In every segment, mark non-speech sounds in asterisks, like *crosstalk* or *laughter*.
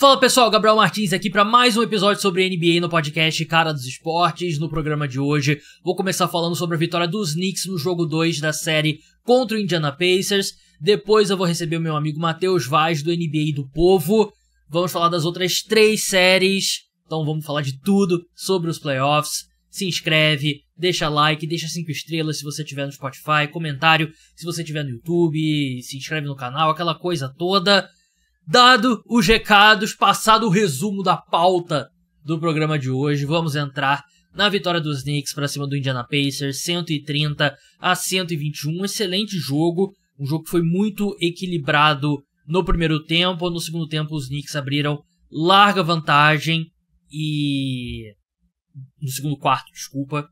Fala pessoal, Gabriel Martins aqui para mais um episódio sobre NBA no podcast Cara dos Esportes. No programa de hoje, vou começar falando sobre a vitória dos Knicks no jogo 2 da série contra o Indiana Pacers. Depois eu vou receber o meu amigo Matheus Vaz do NBA do Povo. Vamos falar das outras três séries. Então vamos falar de tudo sobre os playoffs. Se inscreve, deixa like, deixa cinco estrelas se você tiver no Spotify, comentário se você tiver no YouTube, se inscreve no canal, aquela coisa toda. Dado os recados, passado o resumo da pauta do programa de hoje, vamos entrar na vitória dos Knicks para cima do Indiana Pacers, 130 a 121. Excelente jogo, um jogo que foi muito equilibrado no primeiro tempo. No segundo tempo, os Knicks abriram larga vantagem e. No segundo quarto, desculpa.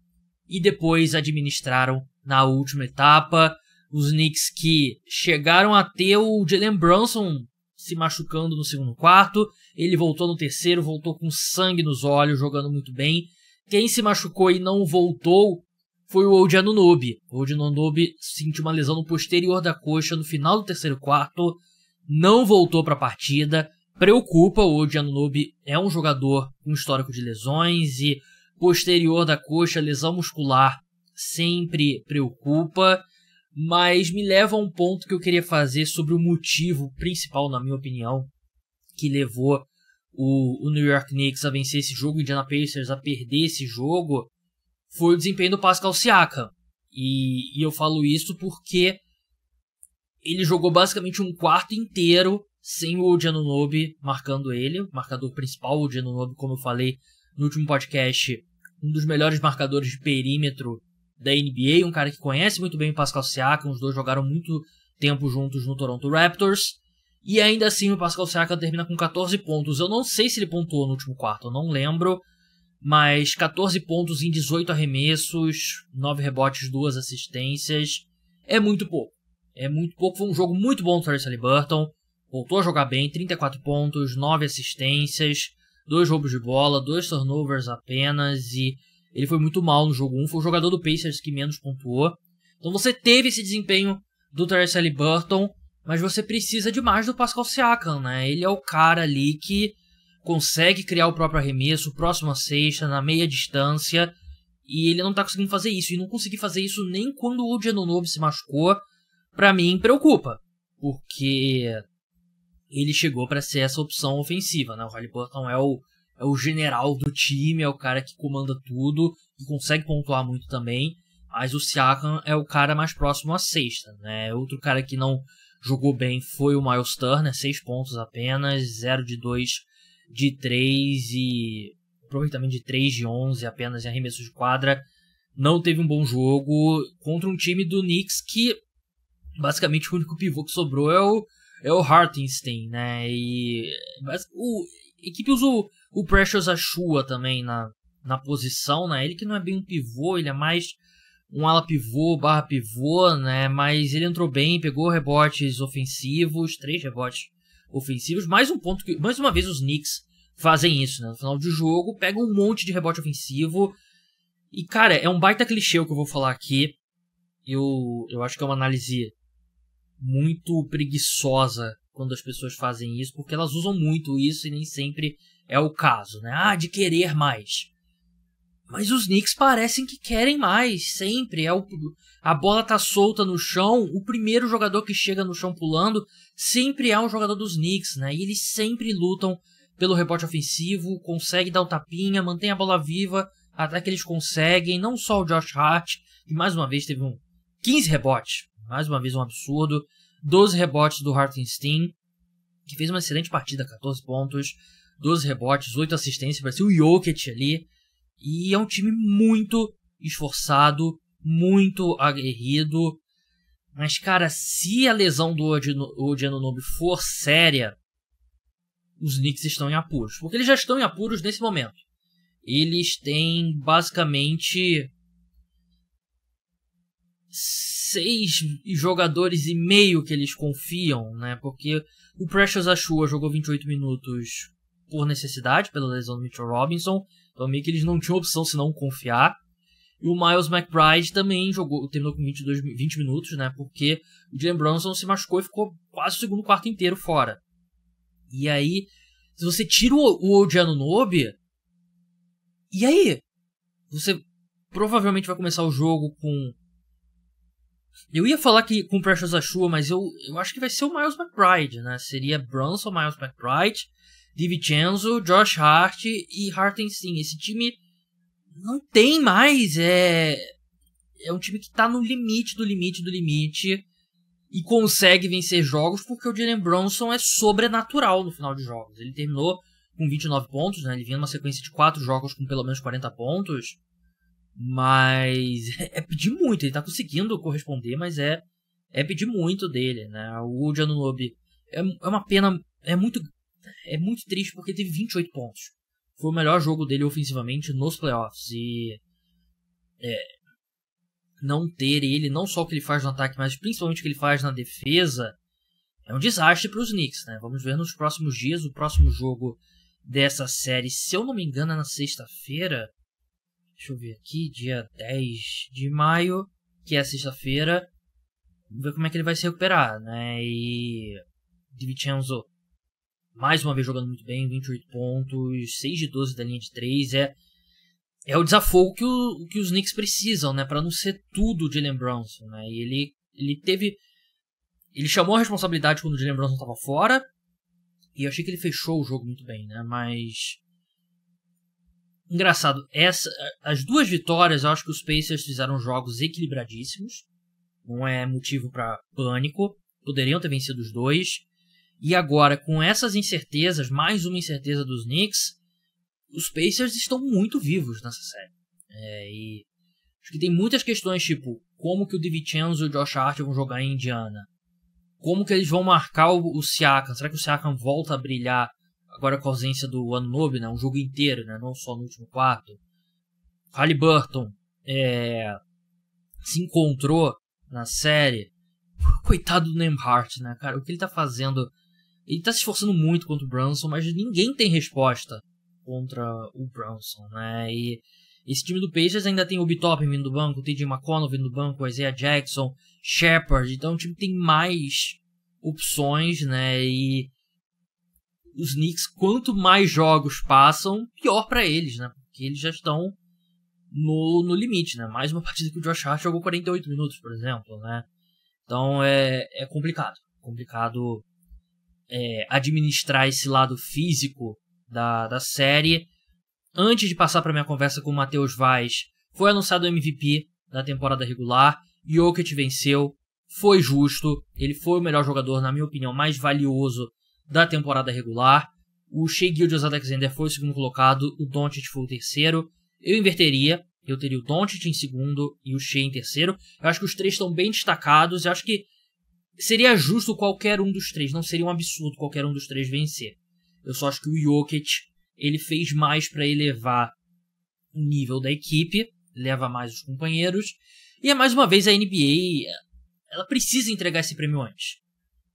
E depois administraram na última etapa. Os Knicks que chegaram a ter o Jalen Brunson se machucando no segundo quarto. Ele voltou no terceiro, voltou com sangue nos olhos, jogando muito bem. Quem se machucou e não voltou foi o Old Anunobi. O Old Anunobi sentiu uma lesão no posterior da coxa no final do terceiro quarto, não voltou para a partida. Preocupa, o Old Anunobi é um jogador com histórico de lesões e posterior da coxa, lesão muscular, sempre preocupa mas me leva a um ponto que eu queria fazer sobre o motivo principal, na minha opinião, que levou o, o New York Knicks a vencer esse jogo, o Indiana Pacers a perder esse jogo, foi o desempenho do Pascal Siakam. E, e eu falo isso porque ele jogou basicamente um quarto inteiro sem o Odianonobi marcando ele, o marcador principal, o Odianonobi, como eu falei no último podcast, um dos melhores marcadores de perímetro da NBA, um cara que conhece muito bem o Pascal Siakam, os dois jogaram muito tempo juntos no Toronto Raptors. E ainda assim o Pascal Siakam termina com 14 pontos. Eu não sei se ele pontuou no último quarto, eu não lembro. Mas 14 pontos em 18 arremessos, 9 rebotes, 2 assistências. É muito pouco. É muito pouco. Foi um jogo muito bom do Terence Halliburton. Voltou a jogar bem, 34 pontos, 9 assistências, 2 roubos de bola, 2 turnovers apenas e ele foi muito mal no jogo 1, foi o jogador do Pacers que menos pontuou. Então você teve esse desempenho do Terrence Burton, mas você precisa de mais do Pascal Siakam, né? Ele é o cara ali que consegue criar o próprio arremesso, próximo à sexta, na meia distância, e ele não tá conseguindo fazer isso, e não conseguiu fazer isso nem quando o Genonobi se machucou, pra mim preocupa, porque ele chegou para ser essa opção ofensiva, né? O Halliburton é o é o general do time, é o cara que comanda tudo e consegue pontuar muito também. Mas o Siakam é o cara mais próximo à sexta, né? Outro cara que não jogou bem foi o Miles Turner, 6 pontos apenas, 0 de 2 de 3 e aproveitamento de 3 de 11 apenas em arremessos de quadra. Não teve um bom jogo contra um time do Knicks que basicamente o único pivô que sobrou é o, é o Hartenstein, né? E mas, o, a equipe usou o Precious Achua também na, na posição, né? Ele que não é bem um pivô, ele é mais um ala pivô barra pivô, né? Mas ele entrou bem, pegou rebotes ofensivos, três rebotes ofensivos, mais um ponto que. Mais uma vez os Knicks fazem isso, né? No final do jogo, pegam um monte de rebote ofensivo. E, cara, é um baita clichê o que eu vou falar aqui. Eu, eu acho que é uma análise muito preguiçosa quando as pessoas fazem isso, porque elas usam muito isso e nem sempre é o caso, né? Ah, de querer mais. Mas os Knicks parecem que querem mais, sempre. É o, a bola tá solta no chão, o primeiro jogador que chega no chão pulando sempre é um jogador dos Knicks, né? E eles sempre lutam pelo rebote ofensivo, consegue dar o um tapinha, mantém a bola viva, até que eles conseguem. Não só o Josh Hart, que mais uma vez teve um 15 rebotes, mais uma vez um absurdo, 12 rebotes do Hartenstein, que fez uma excelente partida, 14 pontos. 12 rebotes, 8 assistências, vai ser o Jokic ali. E é um time muito esforçado, muito aguerrido. Mas, cara, se a lesão do Odianonobi for séria, os Knicks estão em apuros. Porque eles já estão em apuros nesse momento. Eles têm basicamente seis jogadores e meio que eles confiam, né? Porque o Precious Achua jogou 28 minutos por necessidade, pela lesão do Mitchell Robinson. Então meio que eles não tinham opção senão confiar. E o Miles McBride também jogou, terminou com 22, 20 minutos, né? Porque o Jalen Brunson se machucou e ficou quase o segundo quarto inteiro fora. E aí, se você tira o, o Odiano Nobe, e aí? Você provavelmente vai começar o jogo com. Eu ia falar que com Precious Achua, mas eu, eu acho que vai ser o Miles McBride, né? Seria Brunson, Miles McBride. DiVincenzo, Josh Hart e Hartenstein. Esse time não tem mais. É, é um time que está no limite do limite do limite e consegue vencer jogos porque o Jalen Bronson é sobrenatural no final de jogos. Ele terminou com 29 pontos, né? Ele vinha numa sequência de 4 jogos com pelo menos 40 pontos. Mas *laughs* é pedir muito, ele tá conseguindo corresponder, mas é é pedir muito dele, né? O Udianunobi é, é uma pena, é muito é muito triste porque teve 28 pontos. Foi o melhor jogo dele ofensivamente nos playoffs. E é, não ter ele, não só o que ele faz no ataque, mas principalmente o que ele faz na defesa, é um desastre para os Knicks. Né? Vamos ver nos próximos dias o próximo jogo dessa série. Se eu não me engano, é na sexta-feira. Deixa eu ver aqui, dia 10 de maio, que é sexta-feira. Vamos ver como é que ele vai se recuperar, né? E. DiVincenzo mais uma vez jogando muito bem, 28 pontos, 6 de 12 da linha de 3. É, é o desafogo que, o, que os Knicks precisam, né? para não ser tudo o Jalen né? E ele, ele teve... Ele chamou a responsabilidade quando o Jalen Bronson estava fora. E eu achei que ele fechou o jogo muito bem, né? Mas... Engraçado, essa, as duas vitórias, eu acho que os Pacers fizeram jogos equilibradíssimos. Não é motivo para pânico. Poderiam ter vencido os dois. E agora, com essas incertezas, mais uma incerteza dos Knicks, os Pacers estão muito vivos nessa série. É, e acho que tem muitas questões, tipo, como que o DiVincenzo e o Josh Hart vão jogar em Indiana? Como que eles vão marcar o, o Siakam? Será que o Siakam volta a brilhar agora com a ausência do Anunobi, né? Um jogo inteiro, né? Não só no último quarto. Halliburton é, se encontrou na série. Coitado do Nembhart, né, cara? O que ele tá fazendo ele tá se esforçando muito contra o Brunson, mas ninguém tem resposta contra o Brunson, né? E esse time do Pacers ainda tem o Bitop vindo do banco, o TJ McConnell vindo do banco, Isaiah Jackson, Shepard, então o time tem mais opções, né? E os Knicks, quanto mais jogos passam, pior para eles, né? Porque eles já estão no, no limite, né? Mais uma *laughs* partida que o Josh Hart jogou 48 minutos, por exemplo, né? Então é, é complicado. Complicado é, administrar esse lado físico da, da série. Antes de passar para minha conversa com o Matheus Vaz, foi anunciado o MVP da temporada regular. Jokic venceu, foi justo, ele foi o melhor jogador, na minha opinião, mais valioso da temporada regular. O Shea Gildas Alexander foi o segundo colocado, o Doncic foi o terceiro. Eu inverteria, eu teria o Doncic em segundo e o Shea em terceiro. Eu acho que os três estão bem destacados, eu acho que Seria justo qualquer um dos três, não seria um absurdo qualquer um dos três vencer. Eu só acho que o Jokic ele fez mais para elevar o nível da equipe, leva mais os companheiros. E é mais uma vez a NBA, ela precisa entregar esse prêmio antes.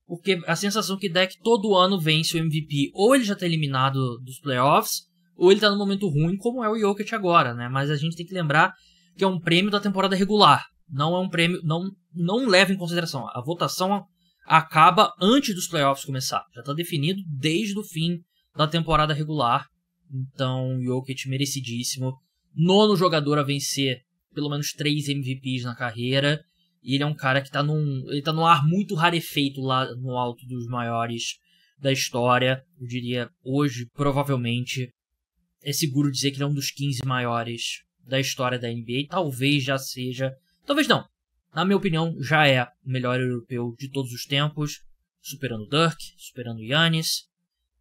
Porque a sensação que dá é que todo ano vence o MVP, ou ele já tá eliminado dos playoffs, ou ele tá num momento ruim, como é o Jokic agora, né? Mas a gente tem que lembrar que é um prêmio da temporada regular. Não é um prêmio, não não leva em consideração. A votação acaba antes dos playoffs começar. Já está definido desde o fim da temporada regular. Então, Jokic merecidíssimo. Nono jogador a vencer pelo menos três MVPs na carreira. E ele é um cara que está num, tá num ar muito rarefeito lá no alto dos maiores da história. Eu diria hoje, provavelmente, é seguro dizer que ele é um dos 15 maiores da história da NBA. Talvez já seja. Talvez não na minha opinião, já é o melhor europeu de todos os tempos, superando Dirk, superando Yannis.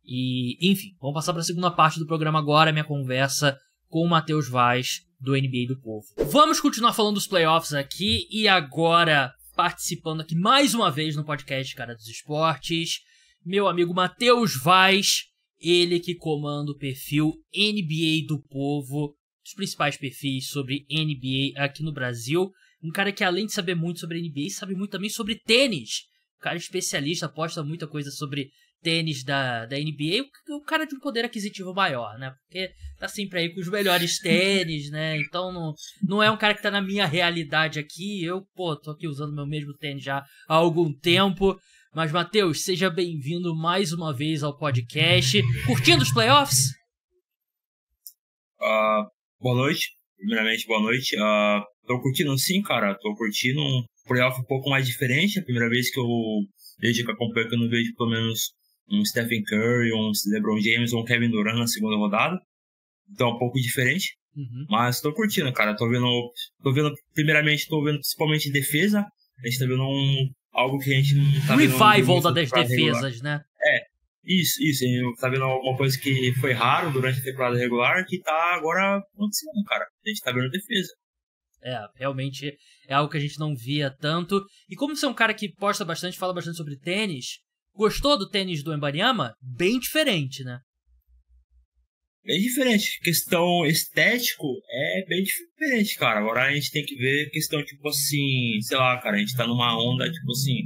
E, enfim, vamos passar para a segunda parte do programa agora, minha conversa com o Matheus Vaz, do NBA do Povo. Vamos continuar falando dos playoffs aqui e agora participando aqui mais uma vez no podcast Cara dos Esportes, meu amigo Matheus Vaz, ele que comanda o perfil NBA do Povo, os principais perfis sobre NBA aqui no Brasil. Um cara que, além de saber muito sobre NBA, sabe muito também sobre tênis. Um cara especialista, aposta muita coisa sobre tênis da, da NBA. O, o cara de um poder aquisitivo maior, né? Porque tá sempre aí com os melhores *laughs* tênis, né? Então não, não é um cara que tá na minha realidade aqui. Eu, pô, tô aqui usando meu mesmo tênis já há algum tempo. Mas, Matheus, seja bem-vindo mais uma vez ao podcast. Curtindo os playoffs? Uh, boa noite. Primeiramente, boa noite. Uh, tô curtindo sim, cara. Tô curtindo um playoff um pouco mais diferente. a primeira vez que eu, desde que acompanho, que eu não vejo pelo menos um Stephen Curry, um LeBron James ou um Kevin Durant na segunda rodada. Então é um pouco diferente. Uhum. Mas tô curtindo, cara. Tô vendo, tô vendo, primeiramente, tô vendo principalmente defesa. A gente tá vendo um, algo que a gente não tá Revival das defesas, regular. né? É, isso, isso. Tá vendo alguma coisa que foi raro durante a temporada regular que tá agora acontecendo, cara. A gente tá vendo defesa. É, realmente é algo que a gente não via tanto. E como você é um cara que posta bastante, fala bastante sobre tênis, gostou do tênis do Embariama Bem diferente, né? Bem diferente. Questão estético é bem diferente, cara. Agora a gente tem que ver questão, tipo assim, sei lá, cara, a gente tá numa onda, tipo assim,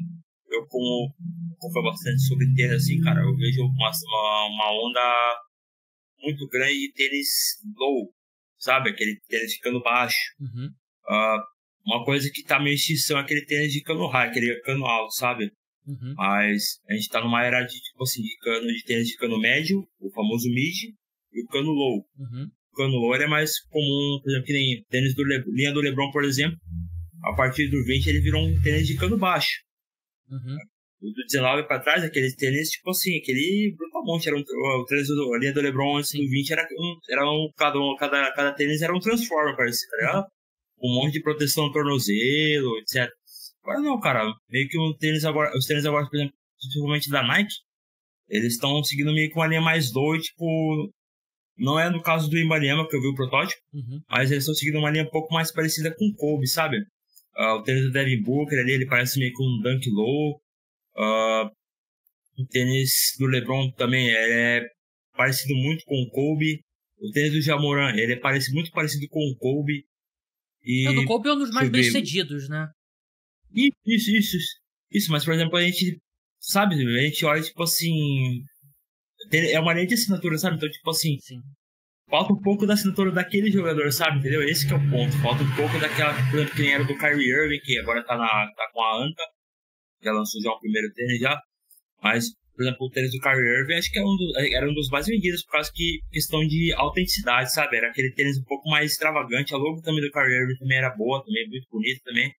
eu como compro bastante sobre tênis, assim, cara, eu vejo uma, uma onda muito grande de tênis low, sabe? Aquele tênis ficando baixo. Uhum. Uh, uma coisa que tá meio extinção é aquele tênis de cano high, aquele cano alto, sabe? Uhum. Mas a gente tá numa era de, tipo assim, de cano de tênis de cano médio, o famoso mid, e o cano low. Uhum. O cano low é mais comum, por exemplo, que nem tênis do Le... linha do Lebron, por exemplo. A partir do 20 ele virou um tênis de cano baixo. Uhum. Do 19 pra trás, aquele tênis, tipo assim, aquele monte Era um, o tênis do, a linha do Lebron antes assim, do 20 era um, era um cada, cada, cada tênis era um Transformer, parece, tá ligado? um monte de proteção no tornozelo, etc. Agora não, cara. Meio que o tênis agora, os tênis agora, por exemplo, principalmente da Nike, eles estão seguindo meio que uma linha mais doida, tipo. Não é no caso do Imbaniama, que eu vi o protótipo, uhum. mas eles estão seguindo uma linha um pouco mais parecida com o Kobe, sabe? Uh, o tênis do Devin Booker ali, ele parece meio que um Dunk Low. Uh, o tênis do LeBron também é parecido muito com o Kobe. O tênis do Jamoran, ele é muito parecido com o Kobe. E, é, o do Kobe é um dos mais bem sucedidos, né? Isso, isso, isso. Isso, mas por exemplo, a gente sabe, a gente olha tipo assim. É uma linha de assinatura, sabe? Então, tipo assim. Sim. Falta um pouco da assinatura daquele jogador, sabe? Entendeu? Esse é o ponto. Falta um pouco daquela, por exemplo, que nem era do Kyrie Irving, que agora tá, na, tá com a Anta. Já lançou já o primeiro tênis já. Mas por exemplo, o tênis do Kyrie Irving, acho que era é um, do, é, era um dos mais vendidos por causa que questão de autenticidade, sabe? Era aquele tênis um pouco mais extravagante. A logo também do Kyrie Irving também era boa, também é muito bonita também.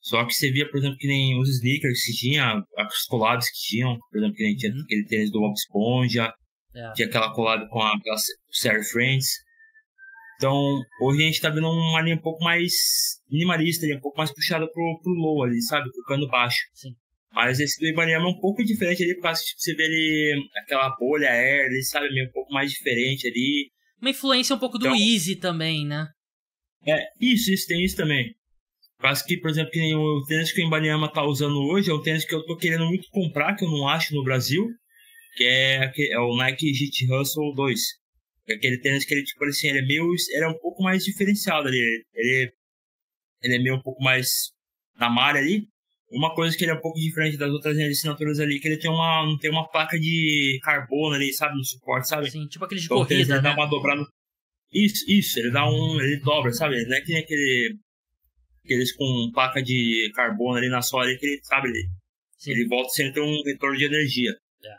Só que você via, por exemplo, que nem os sneakers que tinha, as collabs que tinham, por exemplo, que nem tinha uhum. aquele tênis do Bob Esponja, é. tinha aquela collab com a, aquela Sarah Friends. Então, hoje a gente tá vendo uma linha um pouco mais minimalista, um pouco mais puxada pro, pro low ali, sabe? Tocando baixo. Sim. Mas esse do Ibanema é um pouco diferente ali, por causa que tipo, você vê ele, aquela bolha aérea, ele sabe, meio um pouco mais diferente ali. Uma influência um pouco do então, Easy também, né? É, isso, isso, tem isso também. Quase que, por exemplo, que o tênis que o Ibanema tá usando hoje é um tênis que eu tô querendo muito comprar, que eu não acho no Brasil, que é, é o Nike Jeet Hustle 2. É aquele tênis que ele, tipo assim, ele é meio, ele é um pouco mais diferenciado ali, ele, ele é meio um pouco mais na malha ali, uma coisa que ele é um pouco diferente das outras assinaturas ali, que ele tem uma, tem uma placa de carbono ali, sabe, no suporte, sabe? Sim, tipo aquele de então, corrida, ele né? dá uma dobrada. Isso, isso, ele dá um, ele dobra, sabe? Não é que nem aquele aqueles com placa de carbono ali na sólida que ele, sabe, ele, ele volta sempre ter um retorno de energia. É.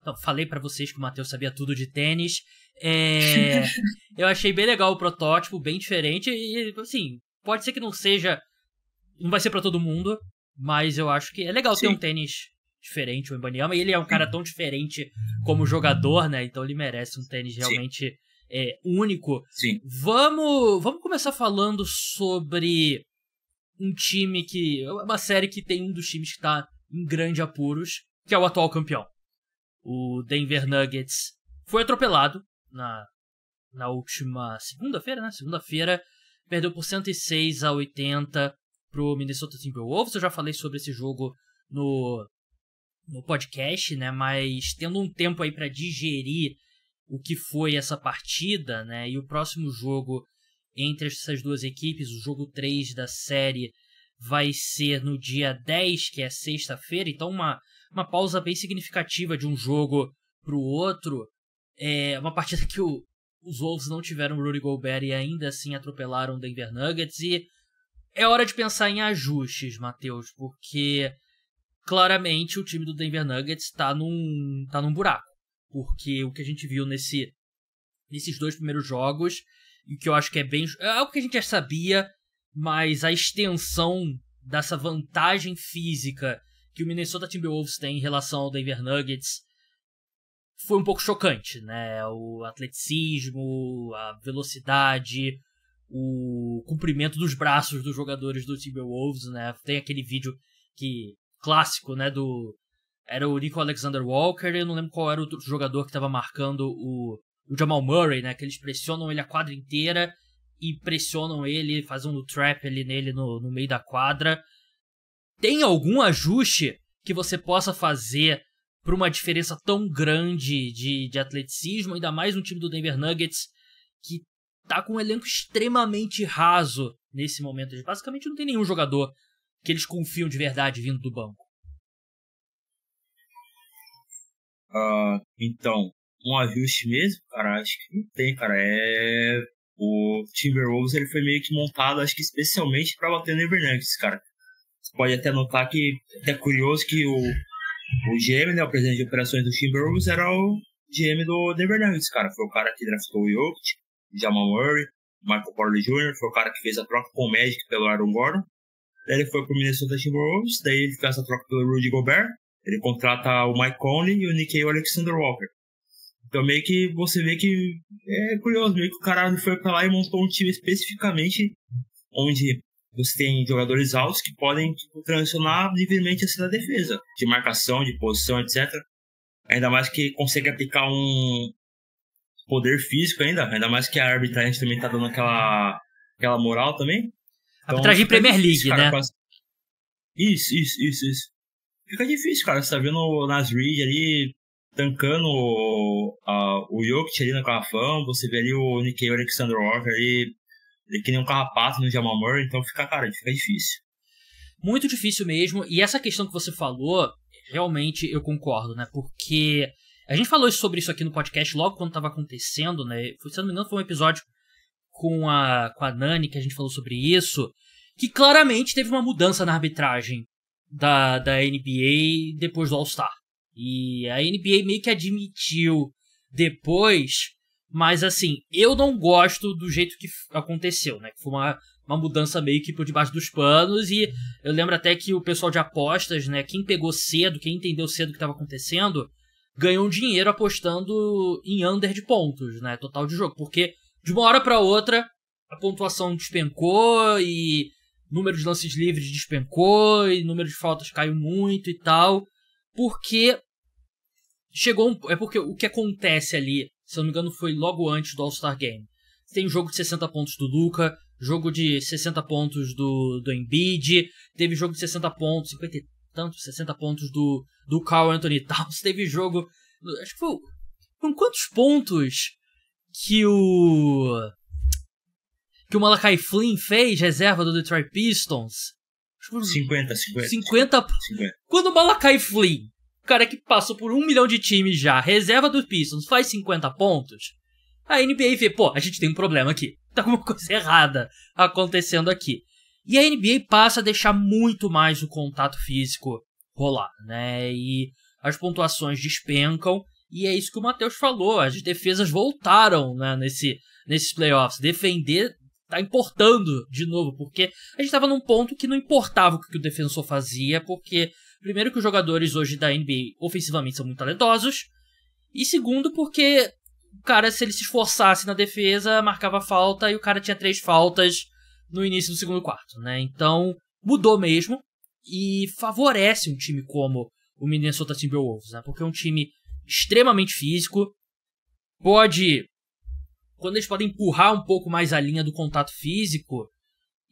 Então, falei para vocês que o Matheus sabia tudo de tênis. É... *laughs* eu achei bem legal o protótipo, bem diferente. E, assim, pode ser que não seja. Não vai ser para todo mundo, mas eu acho que é legal Sim. ter um tênis diferente, o Ibaniama. E ele é um cara tão diferente como jogador, né? Então ele merece um tênis realmente é, único. Sim. Vamos, vamos começar falando sobre um time que. Uma série que tem um dos times que está em grande apuros, que é o atual campeão. O Denver Nuggets foi atropelado na, na última segunda-feira, né? Segunda-feira, perdeu por 106 a 80 pro Minnesota Timberwolves. Eu já falei sobre esse jogo no, no podcast, né? Mas tendo um tempo aí para digerir o que foi essa partida, né? E o próximo jogo entre essas duas equipes, o jogo 3 da série, vai ser no dia 10, que é sexta-feira. Então, uma, uma pausa bem significativa de um jogo para o outro. É uma partida que o, os Wolves não tiveram o Rudy Gobert e ainda assim atropelaram o Denver Nuggets. E é hora de pensar em ajustes, Matheus, porque claramente o time do Denver Nuggets está num, tá num buraco. Porque o que a gente viu nesse, nesses dois primeiros jogos, e que eu acho que é bem. É algo que a gente já sabia, mas a extensão dessa vantagem física que o Minnesota Timberwolves tem em relação ao Denver Nuggets foi um pouco chocante, né? O atleticismo, a velocidade, o cumprimento dos braços dos jogadores do Timberwolves, né? Tem aquele vídeo que clássico, né, do era o Nico Alexander Walker, eu não lembro qual era o jogador que estava marcando o, o Jamal Murray, né, que eles pressionam ele a quadra inteira e pressionam ele, fazendo um trap ali nele no, no meio da quadra. Tem algum ajuste que você possa fazer para uma diferença tão grande de, de atleticismo, ainda mais no time do Denver Nuggets, que tá com um elenco extremamente raso nesse momento. basicamente não tem nenhum jogador que eles confiam de verdade vindo do banco. Uh, então, um ajuste mesmo, cara, acho que não tem, cara. É. O Timberwolves ele foi meio que montado, acho que especialmente para bater no Nuggets, cara. Você pode até notar que é curioso que o, o GM, né, o presidente de operações do Timberwolves, era o GM do Denver Nuggets, cara. Foi o cara que draftou o Jokic, Jamal Murray, Michael Porter Jr., foi o cara que fez a troca com o Magic pelo Aaron Gordon. Daí ele foi pro Minnesota Timberwolves, daí ele fez essa troca pelo Rudy Gobert, ele contrata o Mike Conley e o Nikkei Alexander Walker. Então meio que você vê que é curioso, meio que o cara foi pra lá e montou um time especificamente onde você tem jogadores altos que podem tipo, transicionar livremente assim na defesa, de marcação, de posição, etc. Ainda mais que consegue aplicar um, poder físico ainda, ainda mais que a arbitragem também tá dando aquela, aquela moral também. Então, arbitragem Premier League, cara, né? Quase... Isso, isso, isso, isso. Fica difícil, cara. Você tá vendo o Nasrid ali tancando o, a, o Jokic ali na garrafão, você vê ali o Nikkei Alexander Walker ali, que nem um carrapato no Jamal Murray, então fica, cara, fica difícil. Muito difícil mesmo, e essa questão que você falou, realmente eu concordo, né? Porque a gente falou sobre isso aqui no podcast logo quando estava acontecendo, né? Se eu não me engano, foi um episódio com a, com a Nani que a gente falou sobre isso. Que claramente teve uma mudança na arbitragem da, da NBA depois do All-Star. E a NBA meio que admitiu depois, mas assim, eu não gosto do jeito que aconteceu, né? Foi uma, uma mudança meio que por debaixo dos panos e eu lembro até que o pessoal de apostas, né, quem pegou cedo, quem entendeu cedo o que estava acontecendo, ganham dinheiro apostando em under de pontos, né? Total de jogo. Porque de uma hora para outra a pontuação despencou e número de lances livres despencou e número de faltas caiu muito e tal. Porque chegou um, é porque o que acontece ali, se eu não me engano, foi logo antes do All-Star Game. Tem jogo de 60 pontos do Luca, jogo de 60 pontos do, do Embiid, teve jogo de 60 pontos, tanto 60 pontos do, do Carl Anthony Towns. *laughs* Teve jogo. Acho que foi. Com quantos pontos que o. Que o Malakai Flynn fez, reserva do Detroit Pistons? 50, 50. 50. 50. Quando o Malakai Flynn, cara que passou por um milhão de times já, reserva do Pistons, faz 50 pontos, a NBA vê, pô, a gente tem um problema aqui. *laughs* Tá alguma coisa errada acontecendo aqui. E a NBA passa a deixar muito mais o contato físico rolar, né? E as pontuações despencam, e é isso que o Matheus falou. As defesas voltaram né, nesse, nesses playoffs. Defender tá importando de novo, porque a gente estava num ponto que não importava o que o defensor fazia, porque primeiro que os jogadores hoje da NBA ofensivamente são muito talentosos, e segundo porque o cara se ele se esforçasse na defesa, marcava falta e o cara tinha três faltas no início do segundo quarto, né? Então, mudou mesmo e favorece um time como o Minnesota Timberwolves, né? Porque é um time extremamente físico, pode quando eles podem empurrar um pouco mais a linha do contato físico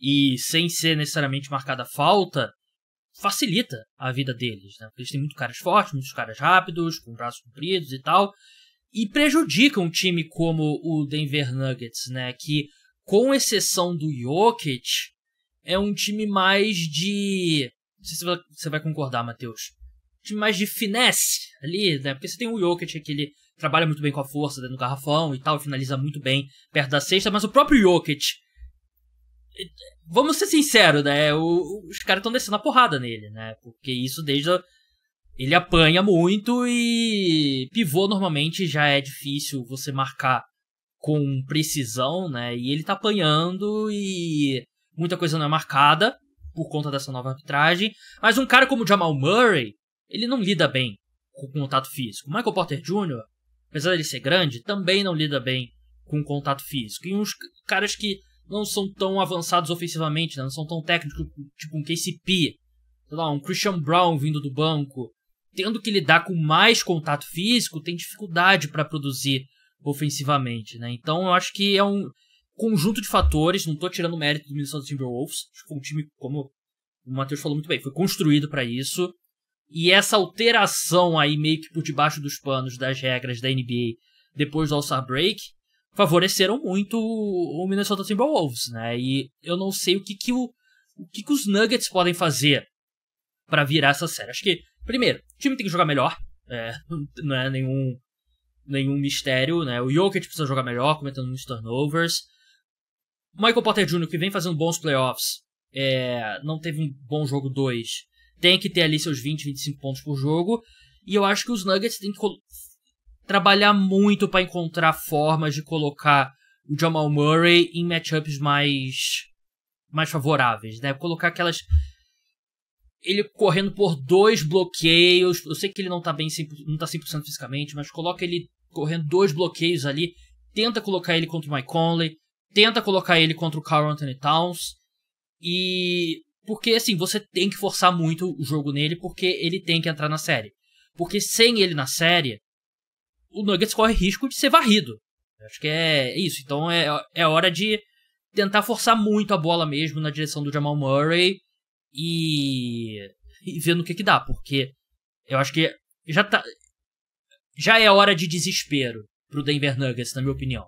e sem ser necessariamente marcada falta, facilita a vida deles, né? Porque eles têm muito caras fortes, muitos caras rápidos, com braços compridos e tal, e prejudica um time como o Denver Nuggets, né? Que com exceção do Jokic, é um time mais de. Não sei se você vai concordar, Matheus. Um time mais de finesse ali, né? Porque você tem o Jokic que ele trabalha muito bem com a força dentro do garrafão e tal, finaliza muito bem perto da sexta, mas o próprio Jokic. Vamos ser sinceros, né? O, os caras estão descendo a porrada nele, né? Porque isso desde. ele apanha muito e pivô normalmente já é difícil você marcar com precisão, né? E ele tá apanhando e muita coisa não é marcada por conta dessa nova arbitragem. Mas um cara como Jamal Murray, ele não lida bem com contato físico. Michael Porter Jr., apesar dele ser grande, também não lida bem com contato físico. E uns caras que não são tão avançados ofensivamente, né? não são tão técnicos, tipo um KCP, lá, um Christian Brown vindo do banco, tendo que lidar com mais contato físico, tem dificuldade para produzir ofensivamente, né? Então eu acho que é um conjunto de fatores, não estou tirando mérito do Minnesota Timberwolves, acho que um time, como o Matheus falou muito bem, foi construído para isso. E essa alteração aí meio que por debaixo dos panos das regras da NBA depois do All-Star Break favoreceram muito o Minnesota Timberwolves, né? E eu não sei o que que o, o que que os Nuggets podem fazer para virar essa série. Acho que primeiro, o time tem que jogar melhor, é, *laughs* não é nenhum nenhum mistério, né? O Jokic precisa jogar melhor, cometendo muitos turnovers. Michael Potter Jr., que vem fazendo bons playoffs, é, não teve um bom jogo 2. Tem que ter ali seus 20, 25 pontos por jogo. E eu acho que os Nuggets têm que trabalhar muito para encontrar formas de colocar o Jamal Murray em matchups mais mais favoráveis, né? Colocar aquelas ele correndo por dois bloqueios. Eu sei que ele não tá bem, não tá 100% fisicamente, mas coloca ele correndo dois bloqueios ali, tenta colocar ele contra o Mike Conley, tenta colocar ele contra o Carl Anthony Towns. E porque assim, você tem que forçar muito o jogo nele porque ele tem que entrar na série. Porque sem ele na série, o Nuggets corre risco de ser varrido. Acho que é, é isso. Então é, é hora de tentar forçar muito a bola mesmo na direção do Jamal Murray e, e ver no que que dá, porque eu acho que já tá já é hora de desespero pro Denver Nuggets, na minha opinião.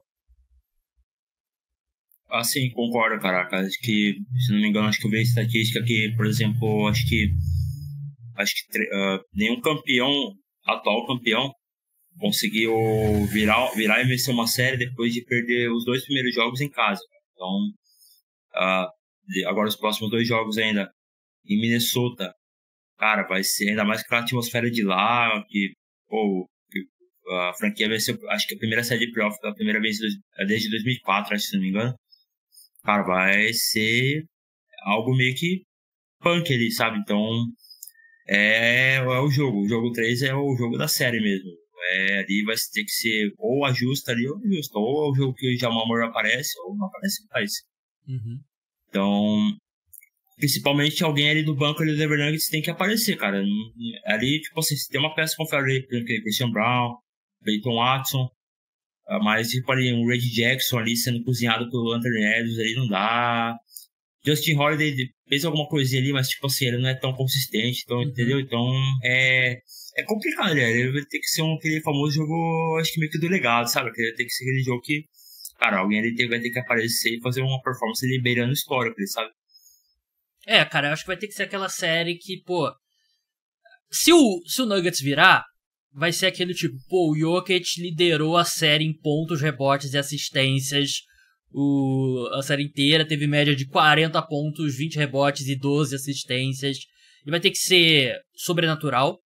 Ah, sim, concordo, caraca. Acho que, se não me engano, acho que eu vi a estatística que, por exemplo, acho que acho que uh, nenhum campeão, atual campeão, conseguiu virar, virar e vencer uma série depois de perder os dois primeiros jogos em casa. Então, uh, agora os próximos dois jogos ainda em Minnesota, cara, vai ser ainda mais com a atmosfera de lá, que pô, a franquia venceu, acho que a primeira série de playoff primeira vez é desde 2004, acho, se não me engano. Cara, vai ser algo meio que punk ali, sabe? Então, é, é o jogo. O jogo 3 é o jogo da série mesmo. É, ali vai ter que ser ou ajusta ali ou ajusta. Ou é o jogo que o Jamal Moore aparece ou não aparece mais. Uhum. Então, principalmente alguém ali do banco ali do Denver Nuggets tem que aparecer, cara. Ali, tipo assim, se tem uma peça confiável ali, é Christian Brown, Peyton Watson. Ah, mas tipo ali, um Ray Jackson ali sendo cozinhado pelo Anthony Edwards ali não dá. Justin Holiday fez alguma coisinha ali, mas tipo assim, ele não é tão consistente, então, uhum. entendeu? Então é, é complicado, né? Ele vai ter que ser um, aquele famoso jogo, acho que meio que do legado, sabe? Ele vai ter que ser aquele jogo que, cara, alguém ele vai ter que aparecer e fazer uma performance liberando história ele, sabe? É, cara, eu acho que vai ter que ser aquela série que, pô. Se o, se o Nuggets virar, vai ser aquele tipo, pô, o Jokic liderou a série em pontos, rebotes e assistências o, a série inteira, teve média de 40 pontos, 20 rebotes e 12 assistências. E vai ter que ser sobrenatural.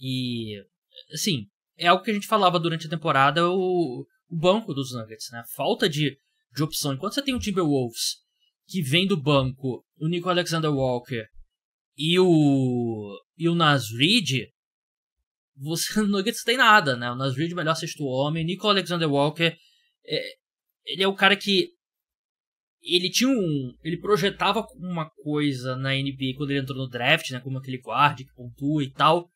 E, assim, é algo que a gente falava durante a temporada, o, o banco dos Nuggets, né? Falta de, de opção. Enquanto você tem o Timberwolves, que vem do banco, o Nico Alexander Walker e o, e o Nas Reed, você *laughs* no Nuggets tem nada, né? O Nas Reed, melhor sexto homem. Nico Alexander Walker, é, ele é o cara que. Ele tinha um. Ele projetava uma coisa na NBA quando ele entrou no draft, né? Como aquele guard que pontua e tal.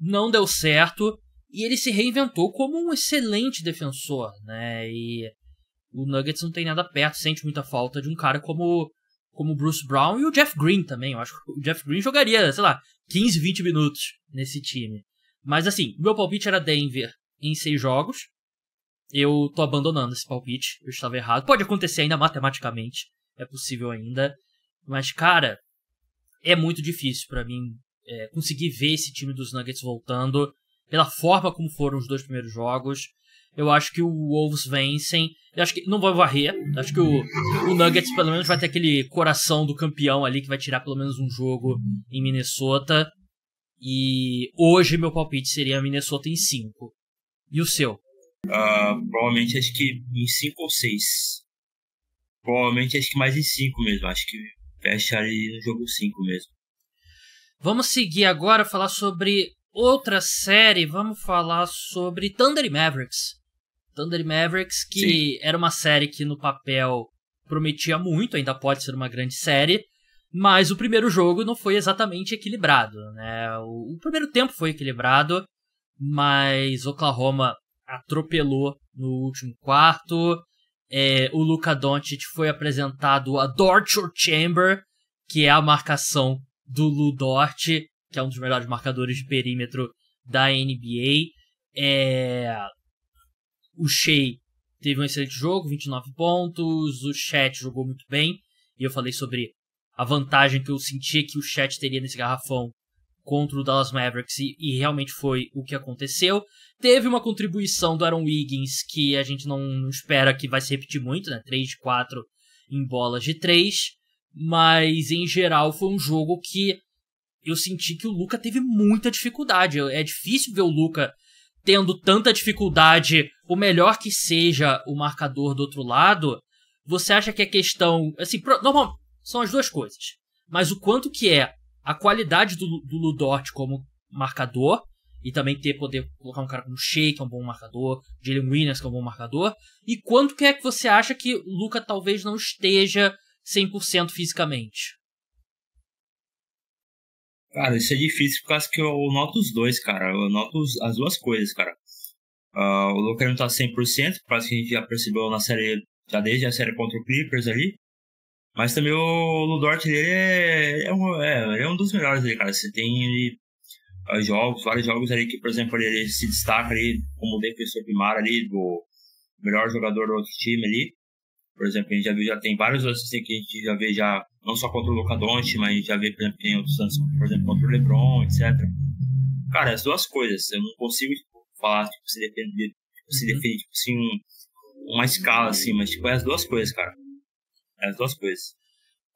Não deu certo. E ele se reinventou como um excelente defensor, né? E o Nuggets não tem nada perto, sente muita falta de um cara como como o Bruce Brown e o Jeff Green também. Eu acho que o Jeff Green jogaria, sei lá, 15, 20 minutos nesse time. Mas assim, meu palpite era Denver em seis jogos. Eu tô abandonando esse palpite. Eu estava errado. Pode acontecer ainda matematicamente. É possível ainda. Mas, cara, é muito difícil para mim é, conseguir ver esse time dos Nuggets voltando. Pela forma como foram os dois primeiros jogos. Eu acho que o Wolves vencem. Eu acho que não vai varrer. Eu acho que o, o, Nuggets pelo menos vai ter aquele coração do campeão ali que vai tirar pelo menos um jogo em Minnesota. E hoje meu palpite seria Minnesota em 5. E o seu? Uh, provavelmente acho que em 5 ou 6. Provavelmente acho que mais em 5 mesmo. Acho que fecha ali no jogo 5 mesmo. Vamos seguir agora falar sobre outra série. Vamos falar sobre Thunder Mavericks. Thunder Mavericks, que Sim. era uma série que no papel prometia muito, ainda pode ser uma grande série, mas o primeiro jogo não foi exatamente equilibrado, né? O, o primeiro tempo foi equilibrado, mas Oklahoma atropelou no último quarto. É, o Luka Doncic foi apresentado a Dorture Chamber, que é a marcação do Lu Dort, que é um dos melhores marcadores de perímetro da NBA. É... O Shea teve um excelente jogo, 29 pontos, o Chat jogou muito bem, e eu falei sobre a vantagem que eu sentia que o chat teria nesse garrafão contra o Dallas Mavericks e, e, realmente foi o que aconteceu. Teve uma contribuição do Aaron Wiggins que a gente não, espera que vai se repetir muito, né? 3 de 4 em bolas de 3, mas em geral foi um jogo que eu senti que o Luca teve muita dificuldade. É, é difícil ver o Luca tendo tanta dificuldade, o melhor que seja o marcador do outro lado. Você acha que a é questão, assim, normal, são as duas coisas. Mas o quanto que é a qualidade do, do Ludort como marcador, e também ter poder colocar um cara como Shea, que é um bom marcador, Jalen Williams, que é um bom marcador, e quanto que é que você acha que o Luca talvez não esteja 100% fisicamente? Cara, isso é difícil por causa que eu noto os dois, cara. Eu noto as duas coisas, cara. Uh, o Luca não tá 100%, por causa que a gente já percebeu na série, já desde a série contra o Clippers ali. Mas também o Ludort dele é, é, um, é, é um dos melhores ali, cara. Você tem ele, ah, jogos, vários jogos ali que, por exemplo, ele se destaca ali como defensor primário ali, do melhor jogador do outro time ali. Por exemplo, a gente já viu, já tem vários outros que a gente já vê já, não só contra o Lucadonte, mas já vê, por exemplo, tem outros anos, por exemplo, contra o Lebron, etc. Cara, as duas coisas, eu não consigo tipo, falar, tipo, se defender, se defender tipo, assim, uma escala, assim, mas, tipo, é as duas coisas, cara. É, as duas coisas.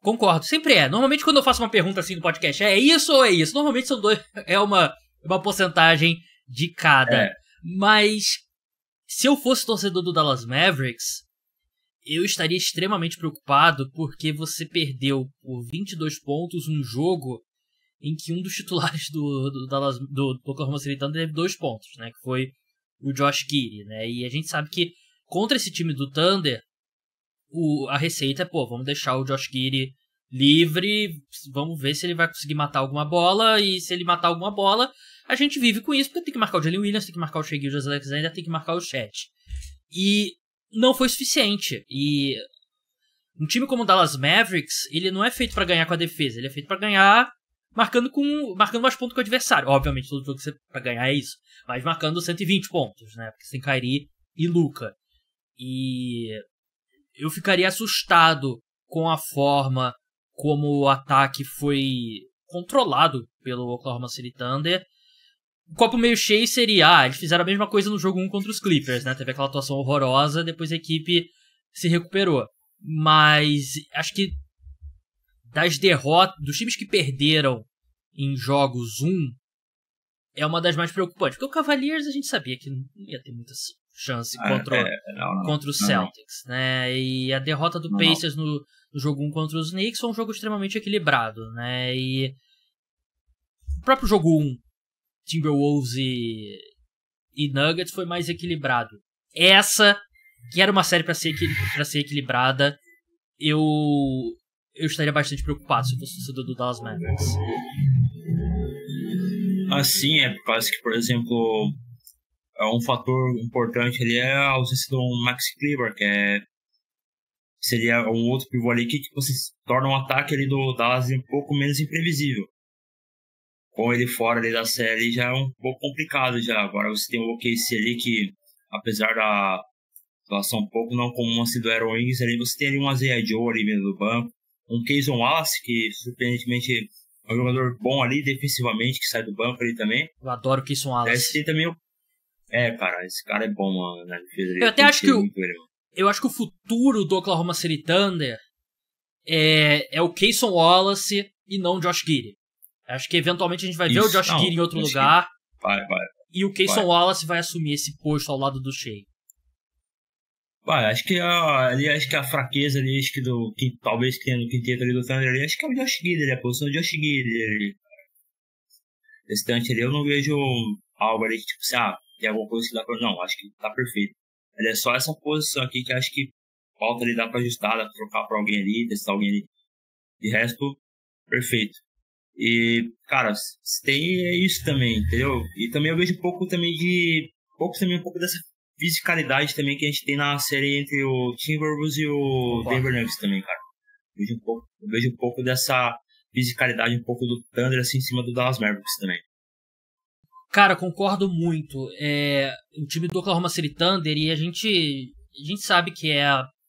Concordo, sempre é. Normalmente quando eu faço uma pergunta assim no podcast, é isso ou é isso? Normalmente são dois, *laughs* é uma, uma porcentagem de cada. É. Mas se eu fosse torcedor do Dallas Mavericks, eu estaria extremamente preocupado porque você perdeu por 22 pontos um jogo em que um dos *laughs* titulares do, do, Dallas, do, Oklahoma City Thunder teve dois pontos, né? Que foi o Josh Giddy, né? E a gente sabe que contra esse time do Thunder, o, a receita é, pô, vamos deixar o Josh Giri livre, vamos ver se ele vai conseguir matar alguma bola, e se ele matar alguma bola, a gente vive com isso, porque tem que marcar o Jalen Williams, tem que marcar o Shea Gildas Alexander, tem que marcar o Chet. E não foi suficiente. E um time como o Dallas Mavericks, ele não é feito para ganhar com a defesa, ele é feito para ganhar marcando com marcando mais pontos que o adversário. Obviamente, todo jogo que você para ganhar é isso, mas marcando 120 pontos, né? Porque você tem Kyrie e Luca. E eu ficaria assustado com a forma como o ataque foi controlado pelo Oklahoma City Thunder. O copo meio cheio seria, ah, eles fizeram a mesma coisa no jogo 1 contra os Clippers, né? Teve aquela atuação horrorosa, depois a equipe se recuperou. Mas acho que das derrotas, dos times que perderam em jogos 1, é uma das mais preocupantes. Porque o Cavaliers a gente sabia que não ia ter muitas chance é, contra, é, é, não, não, contra os Celtics. Né? E a derrota do Pacers no, no jogo 1 contra os Knicks foi um jogo extremamente equilibrado. Né? E o próprio jogo 1, Timberwolves e, e Nuggets, foi mais equilibrado. Essa, que era uma série para ser, pra ser equilibrada, eu, eu estaria bastante preocupado se eu fosse torcedor do Dallas Mavericks. Assim, é quase que, por exemplo, é um fator importante ali é a ausência do Max Cleaver, que é, seria um outro pivô ali que tipo, se torna um ataque ali do Dallas um pouco menos imprevisível. Com ele fora ali da série já é um pouco complicado já. Agora você tem o OKC ali que, apesar da situação um pouco não comum assim do Aaron Wings, ali você tem ali um Azeia Joe ali vindo do banco, um Keyson Wallace que surpreendentemente é um jogador bom ali defensivamente que sai do banco ali também. Eu adoro o Keyson Wallace. Você tem também o é, cara, esse cara é bom, mano, na né? defesa. Eu até acho que o, é eu acho que o futuro do Oklahoma City Thunder é, é o Cason Wallace e não o Josh Giddy. Acho que eventualmente a gente vai Isso, ver o Josh não, em outro lugar. Que... Vai, vai. E o Cason Wallace vai assumir esse posto ao lado do Shea. Vai, acho que a, ali acho que a fraqueza ali, acho que do que talvez tenha no quinteto ali do Thunder ali, acho que é o Josh Giddy, né? a posição do Josh Giddy ali. Restante ali eu não vejo algo ali que tipo assim, ah, tem alguma coisa que dá pra. Não, acho que tá perfeito. Ele é só essa posição aqui que acho que falta ali, dá pra ajustar, dá pra trocar pra alguém ali, testar alguém ali. De resto, perfeito. E, cara, tem é isso também, entendeu? E também eu vejo um pouco também de. Um pouco também um pouco dessa fisicalidade também que a gente tem na série entre o Timberwolves e o Denver Nuggets também, cara. Eu vejo um pouco, vejo um pouco dessa fisicalidade, um pouco do Thunder assim em cima do Dallas Mavericks também. Cara, concordo muito. É, o time do Oklahoma City Thunder, e a gente, a gente sabe que é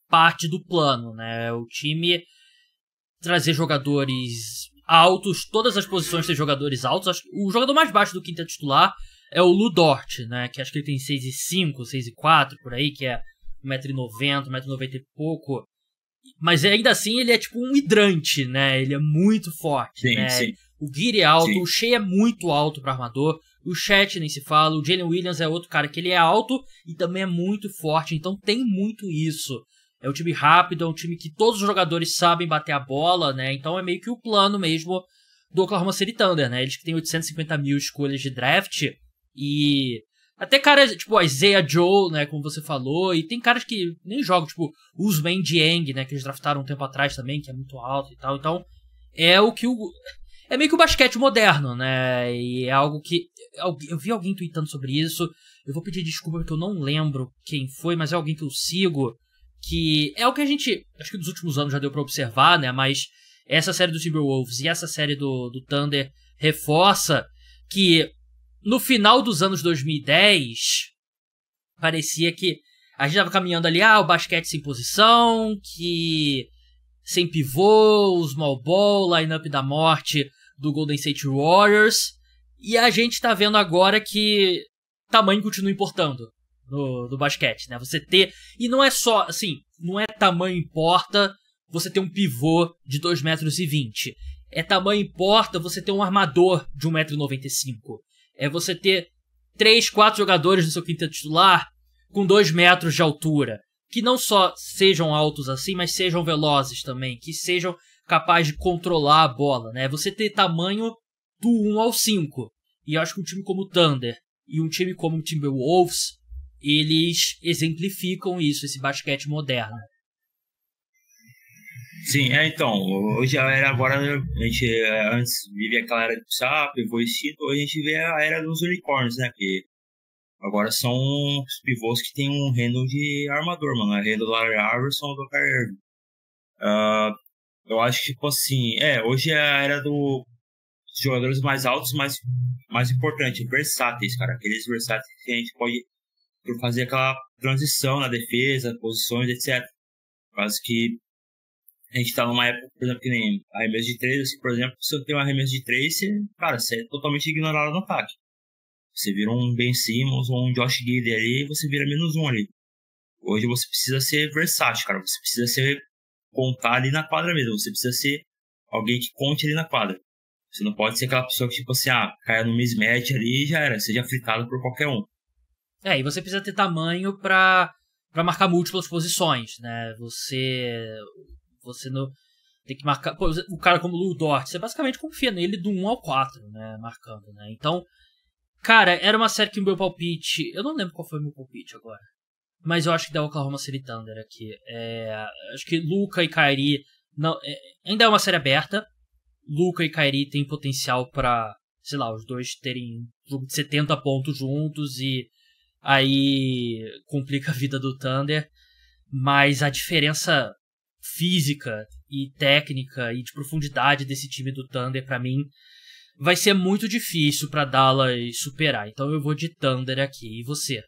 parte do plano, né? É o time trazer jogadores altos, todas as posições têm jogadores altos. acho O jogador mais baixo do quinteto titular é o Lu Dort, né? Que acho que ele tem 6,5, 6,4 por aí, que é 1,90m, 1,90m e pouco. Mas ainda assim ele é tipo um hidrante, né? Ele é muito forte. Sim, né? sim. O Guiri é alto, sim. o Shea é muito alto para armador. O Chat nem se fala. O Jalen Williams é outro cara que ele é alto e também é muito forte. Então tem muito isso. É um time rápido, é um time que todos os jogadores sabem bater a bola, né? Então é meio que o plano mesmo do Oklahoma City Thunder, né? Eles que têm 850 mil escolhas de draft e até caras, tipo, a Isaiah Joe, né, como você falou, e tem caras que nem jogam, tipo, os Dieng, né, que eles draftaram um tempo atrás também, que é muito alto e tal. Então, é o que o é meio que o basquete moderno, né? E é algo que. Eu vi alguém tweetando sobre isso. Eu vou pedir desculpa porque eu não lembro quem foi, mas é alguém que eu sigo. Que é o que a gente. Acho que nos últimos anos já deu para observar, né? Mas essa série do Timberwolves e essa série do, do Thunder reforça que no final dos anos 2010 parecia que a gente estava caminhando ali, ah, o basquete sem posição, que sem pivô, o small ball, o lineup da morte do Golden State Warriors. E a gente tá vendo agora que tamanho continua importando no, no basquete, né? Você ter. E não é só, assim, não é tamanho importa você ter um pivô de 2,20 metros. E 20. É tamanho importa você ter um armador de 1,95m. É você ter 3, 4 jogadores no seu quinteto titular com 2 metros de altura que não só sejam altos assim, mas sejam velozes também, que sejam capazes de controlar a bola, né? Você ter tamanho do 1 ao 5. E eu acho que um time como o Thunder e um time como o Timberwolves, eles exemplificam isso, esse basquete moderno. Sim, é, então, hoje a era agora, né, a gente é, antes vivia aquela era do sapo, evoluído, hoje a gente vê a era dos unicórnios, né, que Agora são os pivôs que tem um handle de armador, mano. É handle do Larry Arverson ou do Kyrie uh, ah, Eu acho que, tipo assim, é, hoje é a era do, dos jogadores mais altos, mas mais importante, versáteis, cara. Aqueles versáteis que a gente pode fazer aquela transição na defesa, posições, etc. Quase que a gente tá numa época, por exemplo, que nem arremesso de três, por exemplo, se eu tenho um arremesso de três, cara, você é totalmente ignorado no ataque. Você vira um Ben Simmons ou um Josh Giddy ali, você vira menos um ali. Hoje você precisa ser versátil, cara. Você precisa ser contar ali na quadra mesmo. Você precisa ser alguém que conte ali na quadra. Você não pode ser aquela pessoa que, tipo assim, ah, caia no mismatch ali e já era, seja fritado por qualquer um. É, e você precisa ter tamanho pra, pra marcar múltiplas posições, né? Você. Você não. Tem que marcar. Pô, o cara como o Lou Dort, você basicamente confia nele do 1 ao 4, né? Marcando, né? Então, Cara, era uma série que o meu palpite. Eu não lembro qual foi o meu palpite agora. Mas eu acho que da Oklahoma City Thunder aqui. É, acho que Luca e Kairi. Não, é, ainda é uma série aberta. Luca e Kairi têm potencial para, sei lá, os dois terem jogo de 70 pontos juntos e aí complica a vida do Thunder. Mas a diferença física e técnica e de profundidade desse time do Thunder, para mim, vai ser muito difícil para Dallas superar. Então eu vou de Thunder aqui. E você?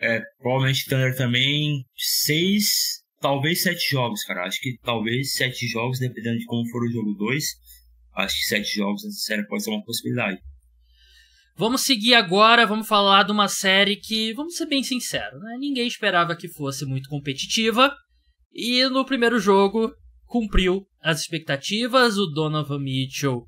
É, provavelmente Thunder também. Seis, talvez sete jogos, cara. Acho que talvez sete jogos, dependendo de como for o jogo 2. Acho que sete jogos essa né, série pode ser uma possibilidade. Vamos seguir agora, vamos falar de uma série que, vamos ser bem sinceros, né? ninguém esperava que fosse muito competitiva. E no primeiro jogo, cumpriu as expectativas. O Donovan Mitchell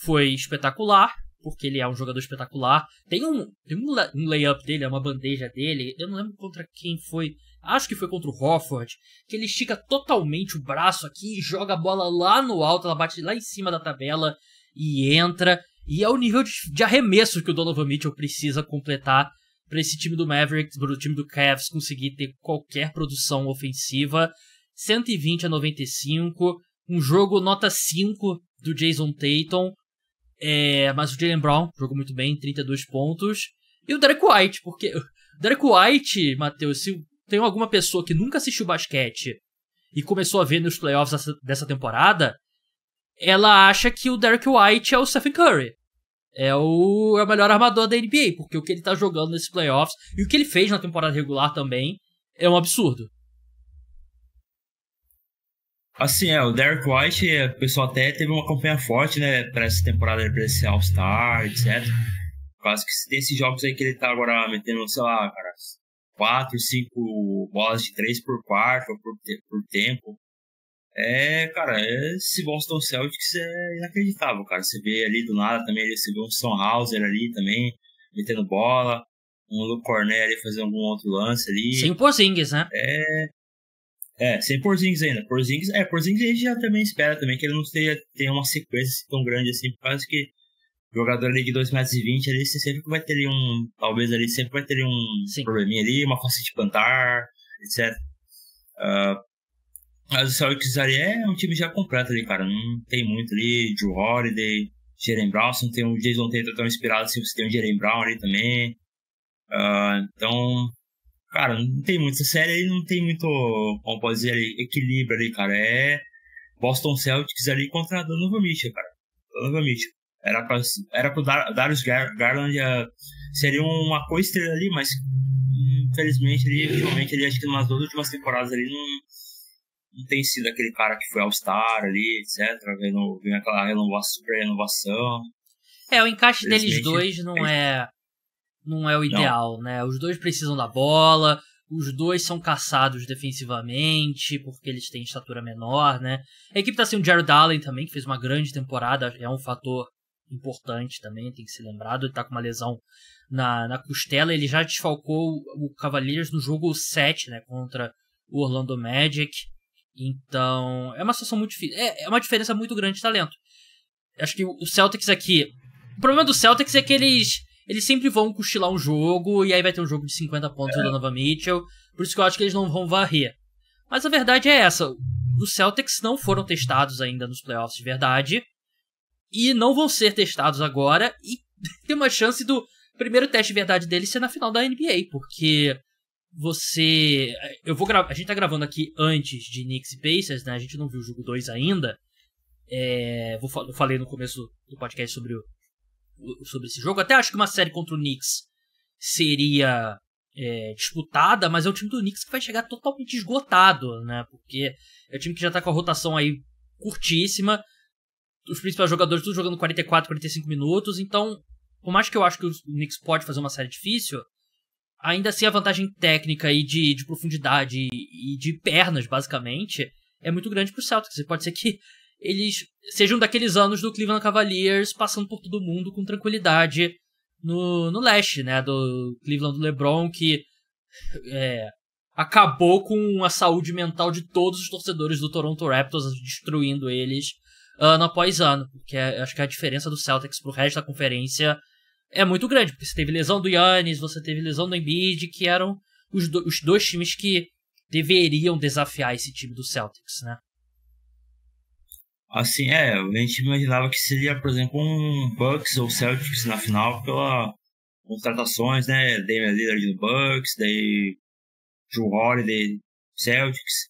foi espetacular, porque ele é um jogador espetacular. Tem um, tem um, um layup dele, é uma bandeja dele. Eu não lembro contra quem foi. Acho que foi contra o Hofford, que ele estica totalmente o braço aqui, joga a bola lá no alto, ela bate lá em cima da tabela e entra. E é o nível de arremesso que o Donovan Mitchell precisa completar para esse time do Mavericks, para o time do Cavs conseguir ter qualquer produção ofensiva. 120 a 95. Um jogo nota 5 do Jason Tatum. É, mas o Jalen Brown jogou muito bem, 32 pontos. E o Derek White, porque. *laughs* Derek White, Matheus, se tem alguma pessoa que nunca assistiu basquete e começou a ver nos playoffs dessa temporada, ela acha que o Derek White é o Stephen Curry. É o, é o melhor armador da NBA, porque o que ele tá jogando nesses playoffs e o que ele fez na temporada regular também é um absurdo. Assim, é, o Derek White, é, o pessoal até teve uma campanha forte, né, pra essa temporada, pra esse All-Star, etc. Quase que desses jogos aí que ele tá agora metendo, sei lá, cara, quatro, cinco bolas de três por quarto, por, por tempo. É, cara, é esse Boston Celtics é inacreditável, cara. Você vê ali do nada também, você vê um Son Hauser ali também, metendo bola. Um Luke Cornet ali fazendo algum outro lance ali. Sim, o Porzingis, né? É, é, sem Porzingis ainda. Porzingis, é, Porzingis a gente já também espera também que ele não tenha, tenha uma sequência assim tão grande assim, por causa que jogador ali de 2 metros e 20 ali, você sempre vai ter ali um, talvez ali sempre vai ter um Sim. probleminha ali, uma face de plantar, etc. Uh, ah, mas o Celtics ali é um time já completo ali, cara, não tem muito ali, Drew Holiday, Jeremy Brown, você não tem um Jason Tatum tão inspirado, assim, você tem um Jeremy Brown ali também, uh, então Cara, não tem muito. Essa série aí não tem muito, como pode dizer, ali, equilíbrio ali, cara. É Boston Celtics ali contra a Donovan Mitchell, cara. Donovan Mitchell. Era pra, era pro Dar Darius Gar Garland a, ah, seria uma co ali, mas infelizmente ele, realmente, ele acho que nas duas últimas temporadas ali não, não tem sido aquele cara que foi All-Star ali, etc. Vendo, aquela renovação, super renovação. É, o encaixe deles dois não é, não é o ideal, não. né? Os dois precisam da bola, os dois são caçados defensivamente, porque eles têm estatura menor, né? A equipe tá sem o Jared Allen também, que fez uma grande temporada, é um fator importante também, tem que ser lembrado. Ele tá com uma lesão na, na costela, ele já desfalcou o Cavaliers no jogo 7, né? Contra o Orlando Magic. Então, é uma situação muito difícil. É, é uma diferença muito grande de talento. Acho que o Celtics aqui. O problema do Celtics é que eles eles sempre vão cochilar um jogo e aí vai ter um jogo de 50 pontos é. Nova Mitchell. Por isso que eu acho que eles não vão varrer. Mas a verdade é essa: os Celtics não foram testados ainda nos playoffs de verdade. E não vão ser testados agora. E *laughs* tem uma chance do primeiro teste de verdade deles ser na final da NBA, porque você. Eu vou gravar. A gente tá gravando aqui antes de Knicks e Pacers, né? A gente não viu o jogo 2 ainda. É... Vou... Eu falei no começo do podcast sobre o sobre esse jogo. Até acho que uma série contra o Knicks seria é, disputada, mas é o time do Knicks que vai chegar totalmente esgotado, né? Porque é o time que já tá com a rotação aí curtíssima. Os principais jogadores tudo jogando 44, 45 minutos. Então, por mais que eu acho que o Knicks pode fazer uma série difícil, ainda assim a vantagem técnica e de, de profundidade e de pernas, basicamente, é muito grande pro Celtics. E pode ser que eles sejam daqueles anos do Cleveland Cavaliers passando por todo mundo com tranquilidade no, no leste, né? Do Cleveland do LeBron, que é, acabou com a saúde mental de todos os torcedores do Toronto Raptors, destruindo eles ano após ano. Porque é, acho que a diferença do Celtics pro resto da conferência é muito grande. Porque você teve lesão do Yannis, você teve lesão do Embiid, que eram os, do, os dois times que deveriam desafiar esse time do Celtics, né? assim, é, a gente imaginava que seria, por exemplo, um Bucks ou Celtics na final pela contratações, né? Damian Lillard do Bucks, daí Drew Holiday Celtics,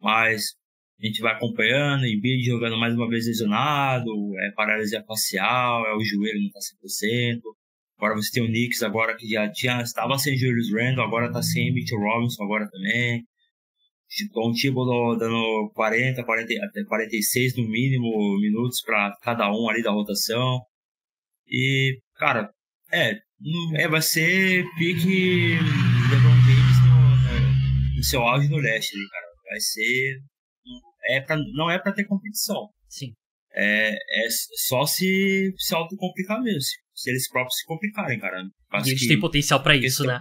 mas a gente vai acompanhando, Embiid jogando mais uma vez lesionado, é paralisia facial, é o joelho não está 100%. Agora você tem o Knicks agora que já tinha, estava sem Julius Randle, agora está sem Mitchell Robinson agora também. Tom tipo é dando 40, 40 até 46 no mínimo minutos para cada um ali da rotação. E, cara, é, hum, é vai ser pique LeBron James no, no, seu auge no leste, né, cara. Vai ser. É pra, não é para ter competição. Sim. É, é só se, se autocomplicar mesmo. Se, eles próprios se complicarem, cara. Acho e eles que, têm potencial para isso, é né?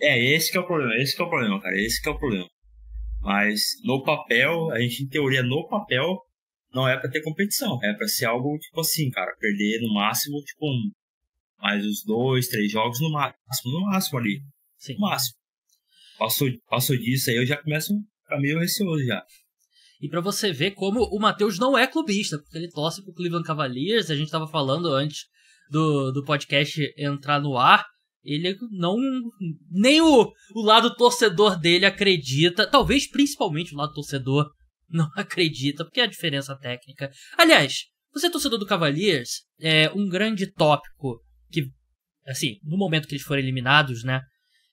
É, esse que é o problema, esse que é o problema, cara. Esse que é o problema. Mas no papel, a gente em teoria no papel não é para ter competição, é para ser algo tipo assim, cara, perder no máximo tipo um, mais uns dois, três jogos no máximo, no máximo ali, Sim. no máximo. Passou, passou disso aí, eu já começo a ficar meio receoso já. E para você ver como o Matheus não é clubista, porque ele torce pro Cleveland Cavaliers, a gente tava falando antes do, do podcast entrar no ar, ele não. Nem o, o lado torcedor dele acredita. Talvez principalmente o lado torcedor *laughs* não acredita, porque é a diferença técnica. Aliás, você torcedor do Cavaliers, é um grande tópico que, assim, no momento que eles forem eliminados, né?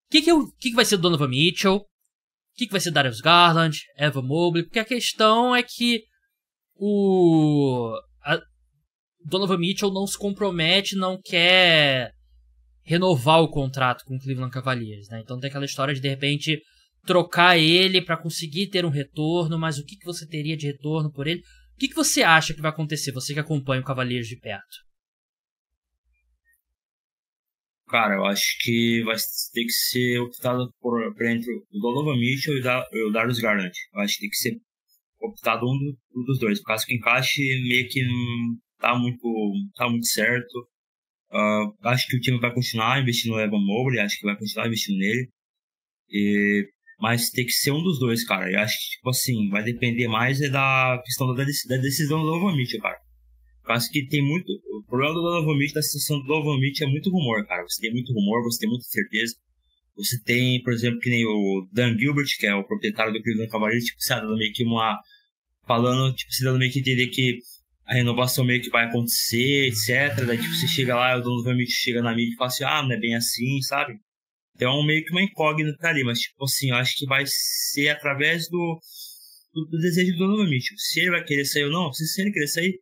O que que, que, vai ser Donovan Mitchell? O que, que vai ser Darius Garland? Evan Mobley? Porque a questão é que o. A, Donovan Mitchell não se compromete, não quer renovar o contrato com o Cleveland Cavaliers, né? Então tem aquela história de de repente trocar ele para conseguir ter um retorno, mas o que, que você teria de retorno por ele? O que, que você acha que vai acontecer, você que acompanha o Cavaliers de perto? Cara, eu acho que vai ter que ser optado por, por entre o Donovan Mitchell e o Darius Garland. Eu acho que tem que ser optado um, do, um dos dois. Por causa que o encaixe meio que não tá muito, tá muito certo. Uh, acho que o time vai continuar investindo no Evan Mobley, acho que vai continuar investindo nele. E, mas tem que ser um dos dois, cara. Eu acho que, tipo assim, vai depender mais é da questão da, da decisão do Donovan Mitchell, cara. Eu acho que tem muito. O problema do Donovan Mitchell, da situação do Donovan Mitchell é muito rumor, cara. Você tem muito rumor, você tem muita certeza. Você tem, por exemplo, que nem o Dan Gilbert, que é o proprietário do Cleveland Cavaliers, tipo, se tá dando meio que uma. Falando, tipo, se tá dando meio que entender que a renovação meio que vai acontecer, etc. Daí, tipo, você chega lá, o dono do chega na mídia e fala assim, ah, não é bem assim, sabe? Então, é meio que uma incógnita ali, mas, tipo assim, eu acho que vai ser através do, do, do desejo do dono do Tipo, se ele vai querer sair ou não, se ele querer sair,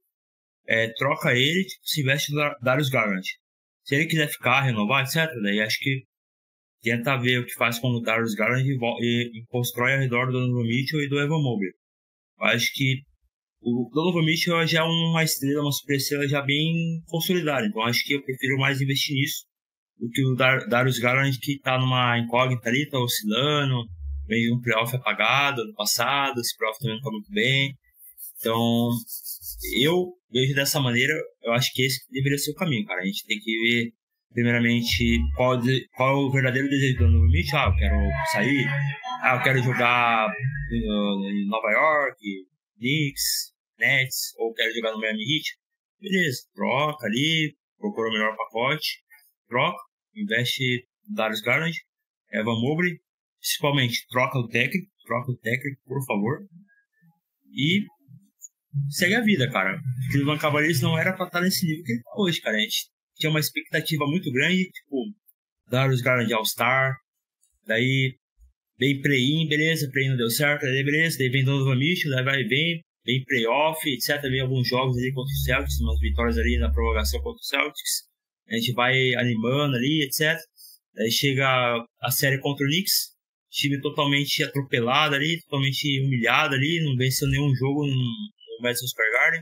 é, troca ele, tipo, se investe no Darius Garland. Se ele quiser ficar, renovar, etc. Daí, acho que tenta ver o que faz com o Darius Garland e, e, e constrói ao redor do Donovan Mitchell e do Evan Mobley. Eu acho que o Donovan Mitchell já é uma estrela, uma superestrela já bem consolidada, então acho que eu prefiro mais investir nisso do que o Dar Darius Garland, que tá numa incógnita ali, tá oscilando, veio um playoff apagado ano passado, esse playoff também não tá muito bem. Então, eu vejo dessa maneira, eu acho que esse deveria ser o caminho, cara. A gente tem que ver, primeiramente, qual, qual é o verdadeiro desejo do Donovan Mitchell. Ah, eu quero sair, ah, eu quero jogar eh, em Nova York, Knicks, Nets ou quero jogar no Miami Heat, beleza, troca ali, procura o melhor pacote, troca, investe Darius Garland, Evan Mobley, principalmente troca o técnico, troca o técnico, por favor, e segue a vida, cara. O Cleveland Cavaliers não era pra estar nesse nível que ele tá hoje, cara. A gente tinha uma expectativa muito grande, tipo, Darius Garland All-Star, daí vem play-in, beleza, play-in não deu certo, daí beleza, daí vem Donovan Mitchell, daí vai e vem, em playoff, etc. Vem alguns jogos ali contra o Celtics, umas vitórias ali na prorrogação contra o Celtics. A gente vai animando ali, etc. Daí chega a série contra o Knicks, time totalmente atropelado ali, totalmente humilhado ali, não venceu nenhum jogo no Madison Square Garden.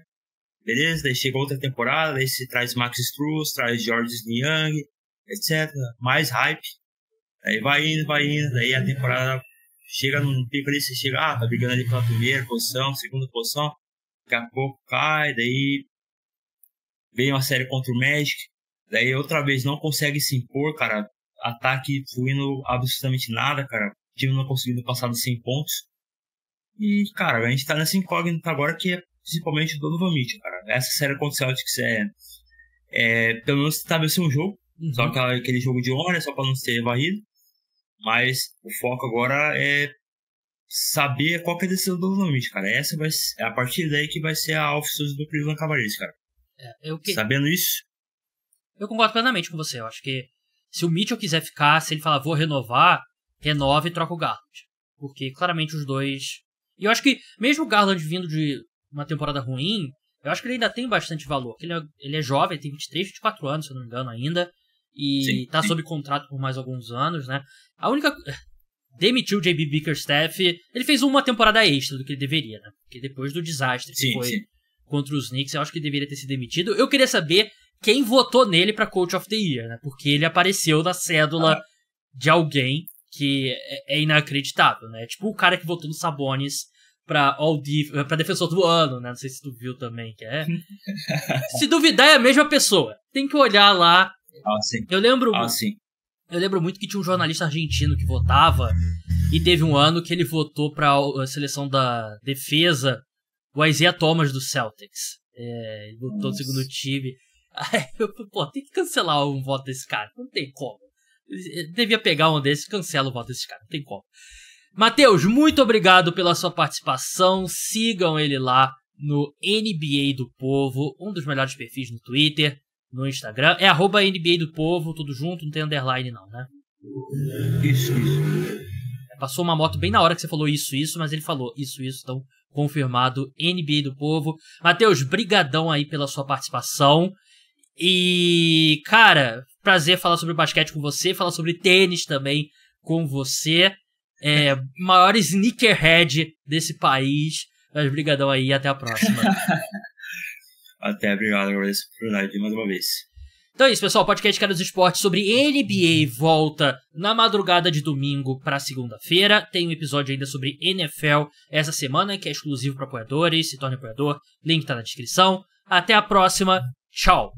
Beleza? Daí chega outra temporada, daí se traz Max Struz, traz George Niang, etc. Mais hype. Aí vai indo, vai indo, daí a temporada chega num pico ali, você chega, ah, tá brigando ali pela primeira posição, segunda posição, daqui a pouco cai, daí vem uma série contra o Magic, daí outra vez não consegue se impor, cara, ataque fluindo absolutamente nada, cara, time não conseguindo passar dos 100 pontos. E, cara, a gente tá nessa incógnita agora que é principalmente o Donovan Mitchell, cara. Essa série contra o Celtics é, é pelo menos tá estabeleceu um jogo, uhum. só que aquele jogo de honra, só pra não ser varrido. Mas o foco agora é saber qual que é a decisão do Dolomite, cara. Essa vai é a partir daí que vai ser a office do Cleveland Cavaliers, cara. É, que... Sabendo isso? Eu concordo plenamente com você. Eu acho que se o Mitchell quiser ficar, se ele falar vou renovar, renove e troca o Garland. Porque claramente os dois. E eu acho que, mesmo o Garland vindo de uma temporada ruim, eu acho que ele ainda tem bastante valor. Ele é, ele é jovem, tem 23, 24 anos, se eu não me engano, ainda e está sob contrato por mais alguns anos, né? A única. *sighs* Demitiu o JB Bickerstaff. Ele fez uma temporada extra do que ele deveria, né? Porque depois do desastre que foi sim. contra os Knicks, eu acho que ele deveria ter se demitido. Eu queria saber quem votou nele para Coach of the Year, né? Porque ele apareceu na cédula ah. de alguém que é, é inacreditável, né? Tipo o cara que votou no Sabonis pra, All Def eh, defensor do ano, né? Não sei se tu viu também, que é. *laughs* se duvidar, é a mesma pessoa. Tem que olhar lá ah, sim. Eu lembro. Ah, sim. Eu lembro muito que tinha um jornalista argentino que votava e teve um ano que ele votou para a seleção da defesa o Isaiah Thomas do Celtics. É, ele votou no segundo time. Aí eu pô, tem que cancelar um voto desse cara. Não tem como. Eu devia pegar um desses e cancela o voto desse cara. Não tem como. Matheus, muito obrigado pela sua participação. Sigam ele lá no NBA do Povo, um dos melhores perfis no Twitter no Instagram. É arroba NBA do Povo, tudo junto, não tem underline não, né? Isso, isso. É, passou uma moto bem na hora que você falou isso, isso, mas ele falou isso, isso, então confirmado NBA do Povo. Matheus, brigadão aí pela sua participação. E, cara, prazer falar sobre basquete com você, falar sobre tênis também com você. É, maior sneakerhead desse país. Mas brigadão aí até a próxima. *laughs* Até obrigado por essa oportunidade mais uma vez. Então é isso, pessoal. podcast Cara dos Esportes sobre NBA volta na madrugada de domingo para segunda-feira. Tem um episódio ainda sobre NFL essa semana, que é exclusivo para apoiadores. Se torne apoiador, link tá na descrição. Até a próxima. Tchau.